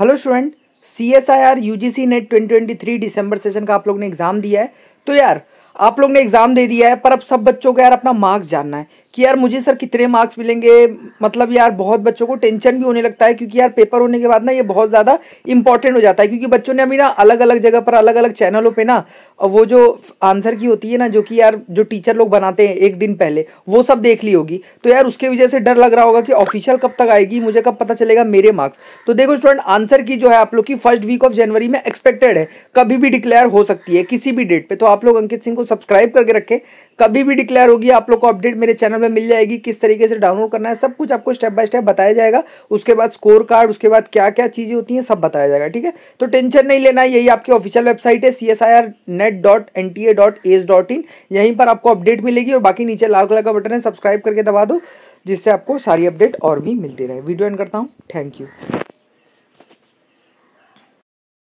hello student C S I R U G C NET twenty twenty three December session का आप लोग ने exam दिया है तो यार आप लोग ने एग्ज़ाम दे दिया है पर अब सब बच्चों का यार अपना मार्क्स जानना है कि यार मुझे सर कितने मार्क्स मिलेंगे मतलब यार बहुत बच्चों को टेंशन भी होने लगता है क्योंकि यार पेपर होने के बाद ना ये बहुत ज़्यादा इंपॉर्टेंट हो जाता है क्योंकि बच्चों ने अभी ना अलग अलग जगह पर अलग अलग चैनलों पर ना वो जो आंसर की होती है ना जो कि यार जो टीचर लोग बनाते हैं एक दिन पहले वो सब देख ली होगी तो यार उसके वजह से डर लग रहा होगा कि ऑफिशियल कब तक आएगी मुझे कब पता चलेगा मेरे मार्क्स तो देखो स्टूडेंट आंसर की जो है आप लोग की फर्स्ट वीक ऑफ जनवरी में एक्सपेक्टेड है कभी भी डिक्लेयर हो सकती है किसी भी डेट पर तो आप आप लोग अंकित सिंह को सब्सक्राइब करके रखें कभी भी डिक्लेयर होगी आप लोग को अपडेट मेरे चैनल में मिल जाएगी किस तरीके से डाउनलोड करना है सब कुछ आपको स्टेप बाय स्टेप बताया जाएगा उसके बाद स्कोर कार्ड उसके बाद क्या क्या चीज़ें होती हैं सब बताया जाएगा ठीक है तो टेंशन नहीं लेना यही आपकी ऑफिशियल वेबसाइट है C S I R NET dot N T A dot S dot in यहीं पर आपको अपडेट मिलेगी और बाकी नीचे लाल कलर का बटन है सब्सक्राइब करके दबा दो जिससे आपको सारी अपडेट और भी मिलती रहे वीडियो एंड करता हूँ थैंक यू